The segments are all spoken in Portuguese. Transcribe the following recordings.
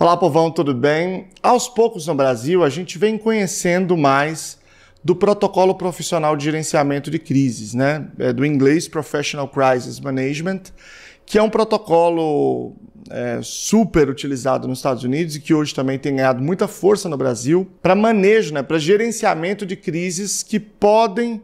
Olá, povão, tudo bem? Aos poucos no Brasil, a gente vem conhecendo mais do protocolo profissional de gerenciamento de crises, né? É do inglês Professional Crisis Management, que é um protocolo é, super utilizado nos Estados Unidos e que hoje também tem ganhado muita força no Brasil para manejo, né? Para gerenciamento de crises que podem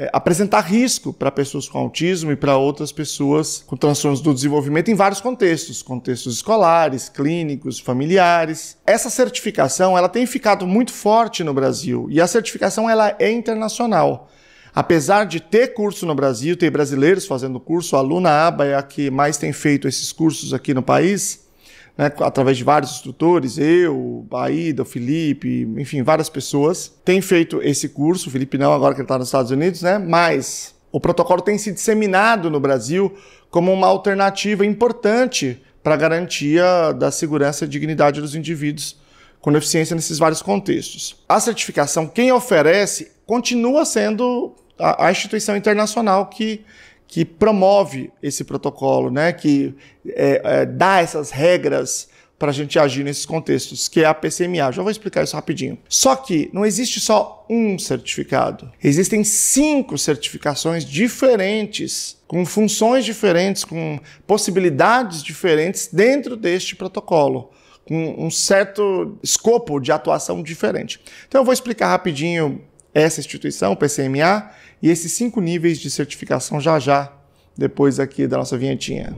é, apresentar risco para pessoas com autismo e para outras pessoas com transtornos do desenvolvimento em vários contextos, contextos escolares, clínicos, familiares. Essa certificação ela tem ficado muito forte no Brasil e a certificação ela é internacional. Apesar de ter curso no Brasil, ter brasileiros fazendo curso, a Aluna Aba é a que mais tem feito esses cursos aqui no país né, através de vários instrutores, eu, Baída, Felipe, enfim, várias pessoas, tem feito esse curso, o Felipe não, agora que ele está nos Estados Unidos, né, mas o protocolo tem se disseminado no Brasil como uma alternativa importante para a garantia da segurança e dignidade dos indivíduos com deficiência nesses vários contextos. A certificação, quem oferece, continua sendo a, a instituição internacional que que promove esse protocolo, né? que é, é, dá essas regras para a gente agir nesses contextos, que é a PCMA. Já vou explicar isso rapidinho. Só que não existe só um certificado. Existem cinco certificações diferentes, com funções diferentes, com possibilidades diferentes dentro deste protocolo com um certo escopo de atuação diferente. Então eu vou explicar rapidinho essa instituição, o PCMA, e esses cinco níveis de certificação já já, depois aqui da nossa vinhetinha.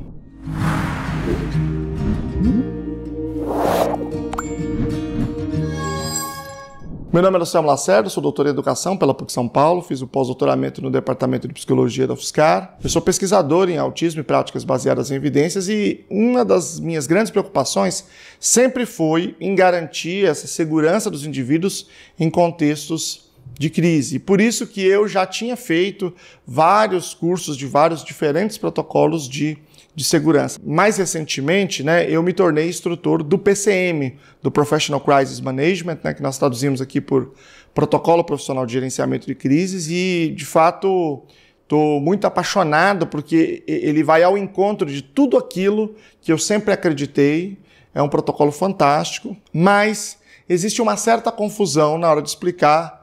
Meu nome é Luciano Lacerda, sou doutor em Educação pela PUC São Paulo, fiz o pós-doutoramento no Departamento de Psicologia da UFSCar. Eu sou pesquisador em autismo e práticas baseadas em evidências e uma das minhas grandes preocupações sempre foi em garantir essa segurança dos indivíduos em contextos de crise. Por isso que eu já tinha feito vários cursos de vários diferentes protocolos de, de segurança. Mais recentemente, né, eu me tornei instrutor do PCM, do Professional Crisis Management, né, que nós traduzimos aqui por Protocolo Profissional de Gerenciamento de Crises, e de fato estou muito apaixonado porque ele vai ao encontro de tudo aquilo que eu sempre acreditei. É um protocolo fantástico, mas existe uma certa confusão na hora de explicar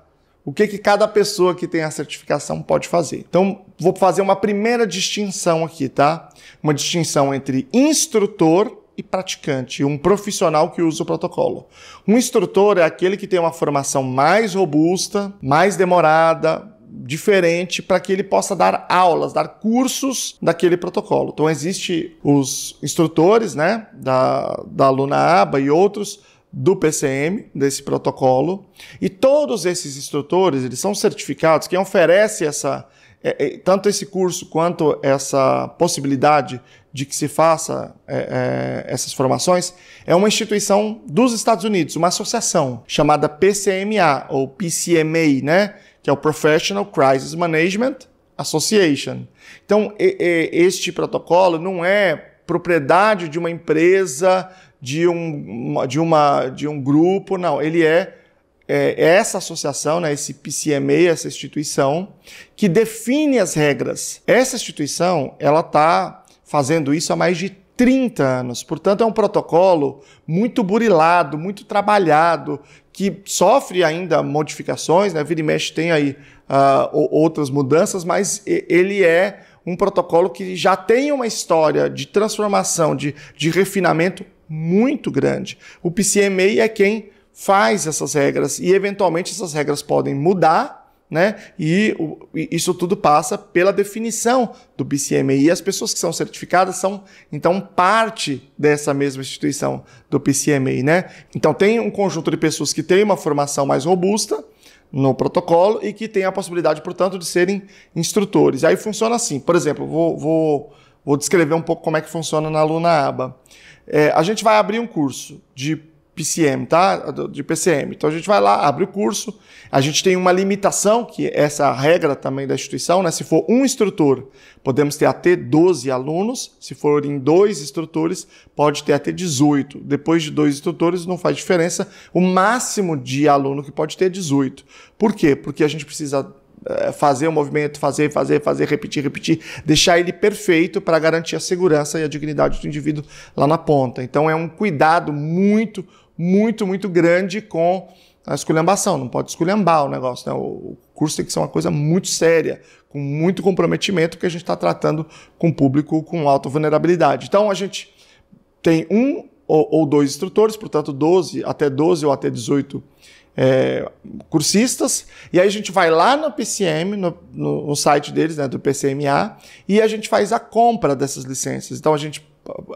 o que, que cada pessoa que tem a certificação pode fazer. Então, vou fazer uma primeira distinção aqui, tá? Uma distinção entre instrutor e praticante, um profissional que usa o protocolo. Um instrutor é aquele que tem uma formação mais robusta, mais demorada, diferente para que ele possa dar aulas, dar cursos daquele protocolo. Então existe os instrutores, né, da, da Luna Aba e outros do PCM, desse protocolo, e todos esses instrutores, eles são certificados, quem oferece essa, é, é, tanto esse curso quanto essa possibilidade de que se faça é, é essas formações, é uma instituição dos Estados Unidos, uma associação chamada PCMA, ou PCMA, né? que é o Professional Crisis Management Association. Então, este protocolo não é propriedade de uma empresa de um, de uma, de um grupo, não. Ele é, é, é essa associação, né, esse PCMA, essa instituição, que define as regras. Essa instituição, ela está fazendo isso há mais de 30 anos. Portanto, é um protocolo muito burilado, muito trabalhado, que sofre ainda modificações, né? Vira e mexe tem aí uh, outras mudanças, mas ele é um protocolo que já tem uma história de transformação, de, de refinamento muito grande. O PCMA é quem faz essas regras e, eventualmente, essas regras podem mudar. Né? E, o, isso tudo passa pela definição do PCMA. E as pessoas que são certificadas são, então, parte dessa mesma instituição do PCMA. Né? Então, tem um conjunto de pessoas que tem uma formação mais robusta, no protocolo e que tem a possibilidade, portanto, de serem instrutores. Aí funciona assim, por exemplo, vou, vou Vou descrever um pouco como é que funciona na Luna Aba. É, a gente vai abrir um curso de PCM, tá? De PCM. Então a gente vai lá, abre o curso. A gente tem uma limitação, que é essa regra também da instituição, né? Se for um instrutor, podemos ter até 12 alunos. Se forem dois instrutores, pode ter até 18. Depois de dois instrutores, não faz diferença. O máximo de aluno que pode ter é 18. Por quê? Porque a gente precisa eh, fazer o movimento, fazer, fazer, fazer, repetir, repetir, deixar ele perfeito para garantir a segurança e a dignidade do indivíduo lá na ponta. Então é um cuidado muito, muito, muito grande com a esculhambação. Não pode esculhambar o negócio. Né? O curso tem que ser uma coisa muito séria, com muito comprometimento, porque a gente está tratando com público com alta vulnerabilidade. Então a gente tem um ou, dois instrutores, portanto, 12 até 12 ou até 18 é, cursistas, e aí a gente vai lá no PCM, no, no, no, site deles, né, do PCMA, e a gente faz a compra dessas licenças. Então a gente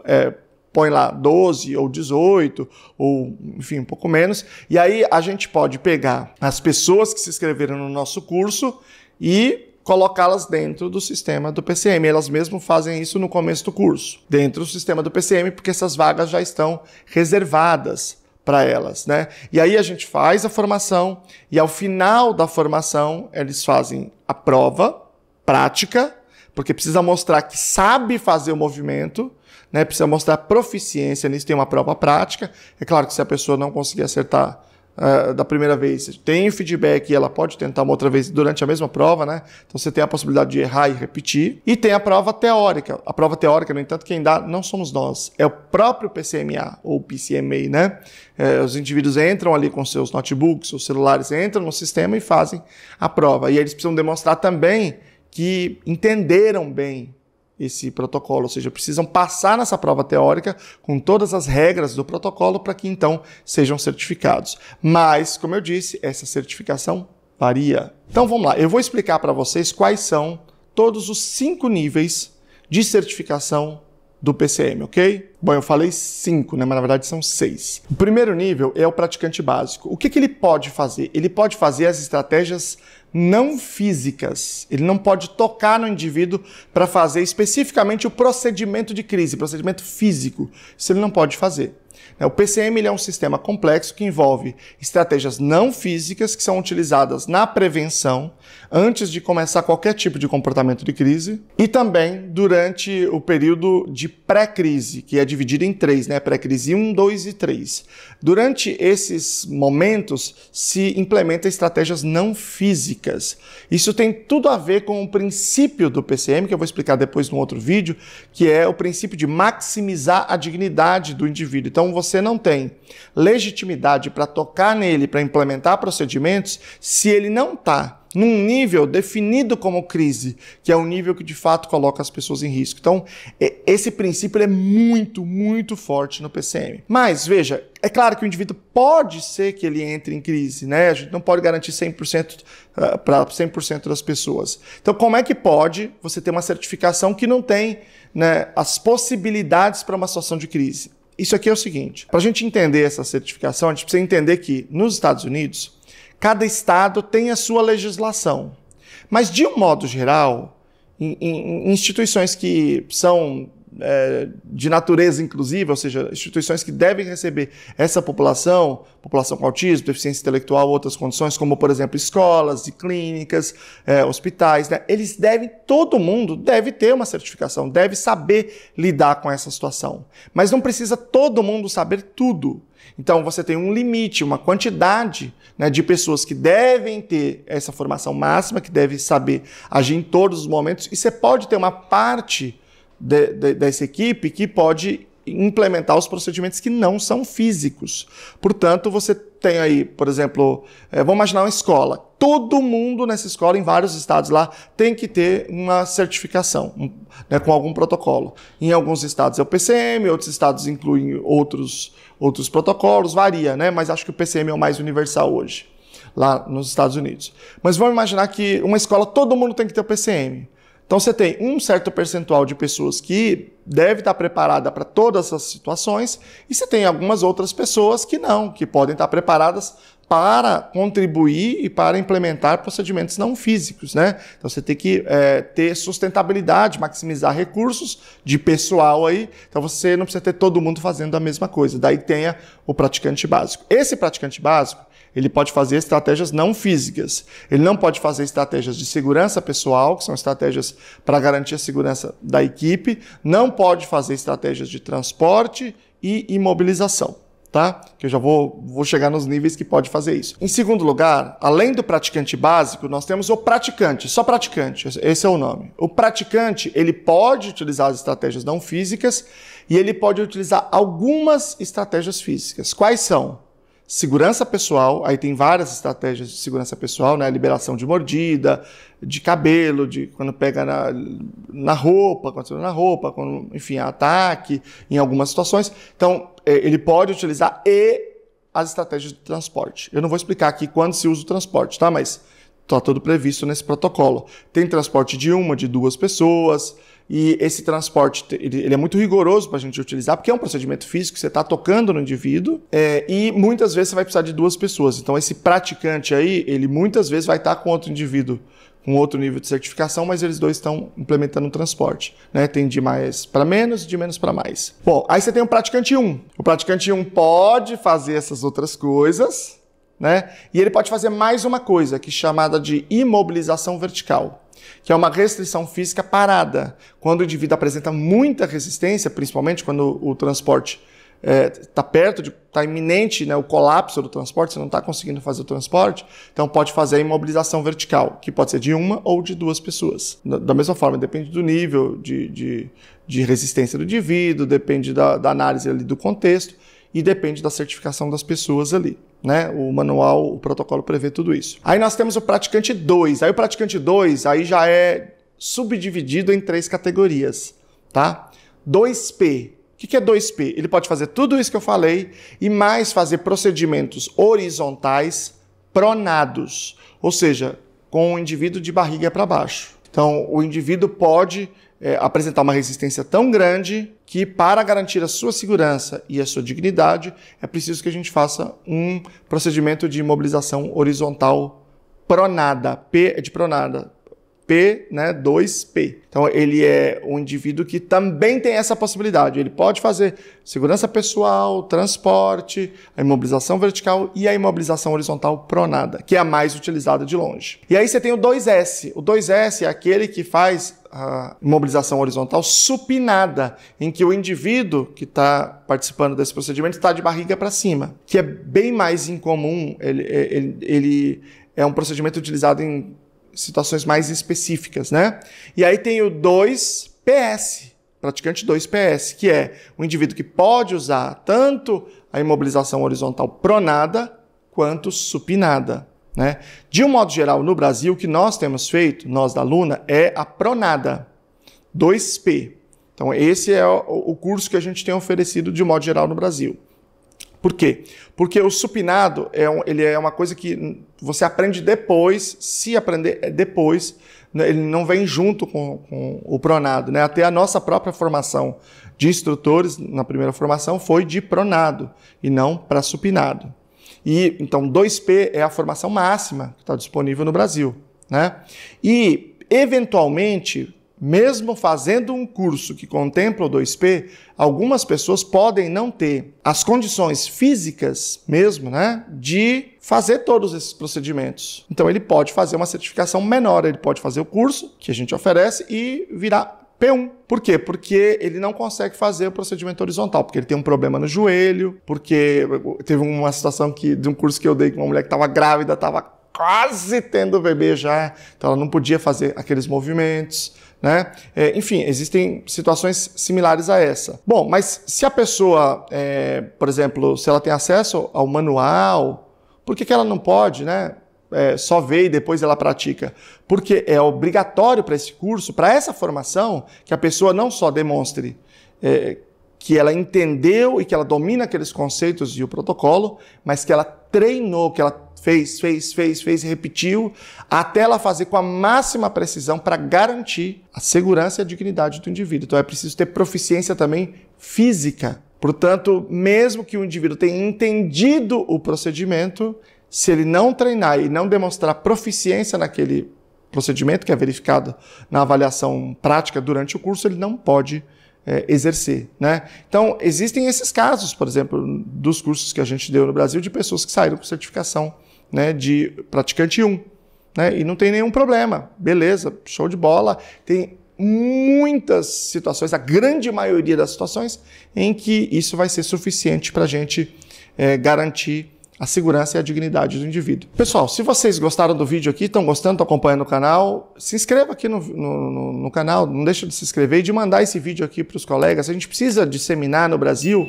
é, põe lá 12 ou 18, ou enfim, um pouco menos, e aí a gente pode pegar as pessoas que se inscreveram no nosso curso e colocá-las dentro do sistema do PCM. Elas mesmas fazem isso no começo do curso, dentro do sistema do PCM, porque essas vagas já estão reservadas para elas, né? E aí a gente faz a formação e ao final da formação eles fazem a prova prática, porque precisa mostrar que sabe fazer o movimento, né? Precisa mostrar proficiência nisso, tem uma prova prática. É claro que se a pessoa não conseguir acertar Uh, da primeira vez tem feedback e ela pode tentar uma outra vez durante a mesma prova, né? Então você tem a possibilidade de errar e repetir. E tem a prova teórica. A prova teórica, no entanto, quem dá não somos nós, é o próprio PCMA ou PCMA, né? É, os indivíduos entram ali com seus notebooks, seus celulares, entram no sistema e fazem a prova. E eles precisam demonstrar também que entenderam bem esse protocolo, ou seja, precisam passar nessa prova teórica com todas as regras do protocolo para que então sejam certificados. Mas, como eu disse, essa certificação varia. Então vamos lá, eu vou explicar para vocês quais são todos os cinco níveis de certificação do PCM, ok? Bom, eu falei cinco, né? Mas na verdade são seis. O primeiro nível é o praticante básico. O que, que ele pode fazer? Ele pode fazer as estratégias não físicas. Ele não pode tocar no indivíduo para fazer especificamente o procedimento de crise, procedimento físico. Isso ele não pode fazer. Né, o PCM é um sistema complexo que envolve estratégias não físicas que são utilizadas na prevenção, antes de começar qualquer tipo de comportamento de crise, e também durante o período de pré-crise, que é dividido em três, né? Pré-crise 1, 2 e 3. Durante esses momentos se implementa estratégias não físicas. Isso tem tudo a ver com o princípio do PCM, que eu vou explicar depois num outro vídeo, que é o princípio de maximizar a dignidade do indivíduo. Então, você não tem legitimidade para tocar nele, para implementar procedimentos, se ele não está num nível definido como crise, que é o um nível que de fato coloca as pessoas em risco. Então, esse princípio é muito, muito forte no PCM. Mas, veja, é claro que o indivíduo pode ser que ele entre em crise, né? A gente não pode garantir 100% para 100% das pessoas. Então, como é que pode você ter uma certificação que não tem né, as possibilidades para uma situação de crise? Isso aqui é o seguinte: para a gente entender essa certificação, a gente precisa entender que nos Estados Unidos, cada estado tem a sua legislação. Mas, de um modo geral, em, em instituições que são é, de natureza inclusiva, ou seja, instituições que devem receber essa população, população com autismo, deficiência intelectual, outras condições, como por exemplo escolas e clínicas, é, hospitais, né? eles devem, todo mundo deve ter uma certificação, deve saber lidar com essa situação. Mas não precisa todo mundo saber tudo. Então você tem um limite, uma quantidade né, de pessoas que devem ter essa formação máxima, que devem saber agir em todos os momentos, e você pode ter uma parte de, de, dessa equipe que pode implementar os procedimentos que não são físicos. Portanto, você tem aí, por exemplo, é, vamos imaginar uma escola. Todo mundo nessa escola, em vários estados lá, tem que ter uma certificação um, né, com algum protocolo. Em alguns estados é o PCM, outros estados incluem outros, outros protocolos, varia, né? Mas acho que o PCM é o mais universal hoje, lá nos Estados Unidos. Mas vamos imaginar que uma escola, todo mundo tem que ter o PCM. Então você tem um certo percentual de pessoas que deve estar preparada para todas as situações e você tem algumas outras pessoas que não, que podem estar preparadas para contribuir e para implementar procedimentos não físicos, né? Então você tem que é, ter sustentabilidade, maximizar recursos de pessoal aí. Então você não precisa ter todo mundo fazendo a mesma coisa. Daí tenha o praticante básico. Esse praticante básico ele pode fazer estratégias não físicas. Ele não pode fazer estratégias de segurança pessoal, que são estratégias para garantir a segurança da equipe, não pode fazer estratégias de transporte e imobilização. Tá? Que eu já vou, vou chegar nos níveis que pode fazer isso. Em segundo lugar, além do praticante básico, nós temos o praticante, só praticante, esse é o nome. O praticante, ele pode utilizar as estratégias não físicas e ele pode utilizar algumas estratégias físicas. Quais são? segurança pessoal, aí tem várias estratégias de segurança pessoal, né? Liberação de mordida, de cabelo, de quando pega na, na roupa, quando tá na roupa, quando, enfim, ataque em algumas situações. Então, é, ele pode utilizar e as estratégias de transporte. Eu não vou explicar aqui quando se usa o transporte, tá? Mas Está tudo previsto nesse protocolo. Tem transporte de uma, de duas pessoas, e esse transporte ele, é muito rigoroso para a gente utilizar, porque é um procedimento físico, você está tocando no indivíduo, é, e muitas vezes você vai precisar de duas pessoas. Então, esse praticante aí, ele muitas vezes vai estar tá com outro indivíduo com outro nível de certificação, mas eles dois estão implementando o transporte. Né? Tem de mais para menos de menos para mais. Bom, aí você tem o praticante 1. O praticante 1 pode fazer essas outras coisas, né? E ele pode fazer mais uma coisa, que é chamada de imobilização vertical, que é uma restrição física parada. Quando o indivíduo apresenta muita resistência, principalmente quando o transporte está é, tá perto, está iminente né, o colapso do transporte, você não está conseguindo fazer o transporte, então pode fazer a imobilização vertical, que pode ser de uma ou de duas pessoas. Da mesma forma, depende do nível de, de, de resistência do indivíduo, depende da, da análise ali do contexto e depende da certificação das pessoas ali. Né? O manual, o protocolo prevê tudo isso. Aí nós temos o praticante 2. Aí o praticante 2 aí já é subdividido em três categorias, tá? 2P. O que é 2P? Ele pode fazer tudo isso que eu falei e mais fazer procedimentos horizontais pronados, ou seja, com o indivíduo de barriga para baixo. Então, o indivíduo pode é, apresentar uma resistência tão grande que, para garantir a sua segurança e a sua dignidade, é preciso que a gente faça um procedimento de imobilização horizontal pronada, P é de pronada, P, né, 2P. Então ele é um indivíduo que também tem essa possibilidade. Ele pode fazer segurança pessoal, transporte, a imobilização vertical e a imobilização horizontal pronada, que é a mais utilizada de longe. E aí você tem o 2S. O 2S é aquele que faz a imobilização horizontal supinada, em que o indivíduo que está participando desse procedimento está de barriga para cima, que é bem mais incomum. ele, é, ele, ele é um procedimento utilizado em situações mais específicas, né? E aí tem o 2PS, praticante 2PS, que é um indivíduo que pode usar tanto a imobilização horizontal pronada quanto supinada. Né? De um modo geral, no Brasil, o que nós temos feito, nós da Luna, é a pronada 2P. Então, esse é o curso que a gente tem oferecido de um modo geral no Brasil. Por quê? Porque o supinado é, um, ele é uma coisa que você aprende depois, se aprender é depois, né, ele não vem junto com, com o pronado. Né? Até a nossa própria formação de instrutores, na primeira formação, foi de pronado e não para supinado. E então 2P é a formação máxima que está disponível no Brasil, né? E eventualmente mesmo fazendo um curso que contempla o 2P, algumas pessoas podem não ter as condições físicas mesmo, né, de fazer todos esses procedimentos. Então ele pode fazer uma certificação menor, ele pode fazer o curso que a gente oferece e virar P1. Por quê? Porque ele não consegue fazer o procedimento horizontal, porque ele tem um problema no joelho, porque teve uma situação que de um curso que eu dei com uma mulher que estava grávida, estava quase tendo o bebê já, então ela não podia fazer aqueles movimentos, né? É, enfim, existem situações similares a essa. Bom, mas se a pessoa, é, por exemplo, se ela tem acesso ao manual, por que, que ela não pode, né? É, só vê e depois ela pratica. Porque é obrigatório para esse curso, para essa formação, que a pessoa não só demonstre é, que ela entendeu e que ela domina aqueles conceitos e o protocolo, mas que ela treinou, que ela fez, fez, fez, fez, e repetiu, até ela fazer com a máxima precisão para garantir a segurança e a dignidade do indivíduo. Então é preciso ter proficiência também física. Portanto, mesmo que o indivíduo tenha entendido o procedimento, se ele não treinar e não demonstrar proficiência naquele procedimento que é verificado na avaliação prática durante o curso, ele não pode é, exercer. Né? Então, existem esses casos, por exemplo, dos cursos que a gente deu no Brasil, de pessoas que saíram com certificação né, de praticante 1. Né? E não tem nenhum problema. Beleza, show de bola. Tem muitas situações, a grande maioria das situações, em que isso vai ser suficiente para a gente é, garantir a segurança e a dignidade do indivíduo. Pessoal, se vocês gostaram do vídeo aqui, estão gostando, estão acompanhando o canal, se inscreva aqui no, no, no, no canal, não deixa de se inscrever e de mandar esse vídeo aqui para os colegas. A gente precisa disseminar no Brasil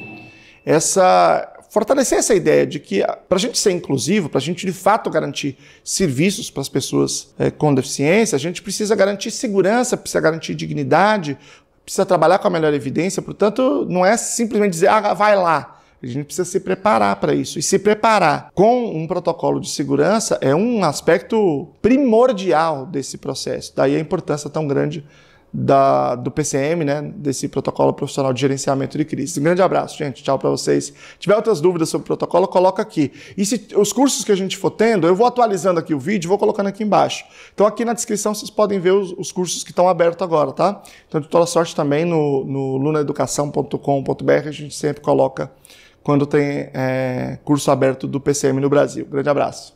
essa fortalecer essa ideia de que ah, para a gente ser inclusivo, para a gente de fato garantir serviços para as pessoas é, com deficiência, a gente precisa garantir segurança, precisa garantir dignidade, precisa trabalhar com a melhor evidência. Portanto, não é simplesmente dizer ah, vai lá. A gente precisa se preparar para isso. E se preparar com um protocolo de segurança é um aspecto primordial desse processo. Daí a importância tão grande da, do PCM, né, desse protocolo profissional de gerenciamento de crises. Um grande abraço, gente. Tchau para vocês. Se tiver outras dúvidas sobre o protocolo, coloca aqui. E se os cursos que a gente for tendo, eu vou atualizando aqui o vídeo, vou colocando aqui embaixo. Então aqui na descrição vocês podem ver os, os cursos que estão abertos agora, tá? Então de toda sorte também no, no lunaeducação.com.br a gente sempre coloca quando tem é, curso aberto do PCM no Brasil. Grande abraço.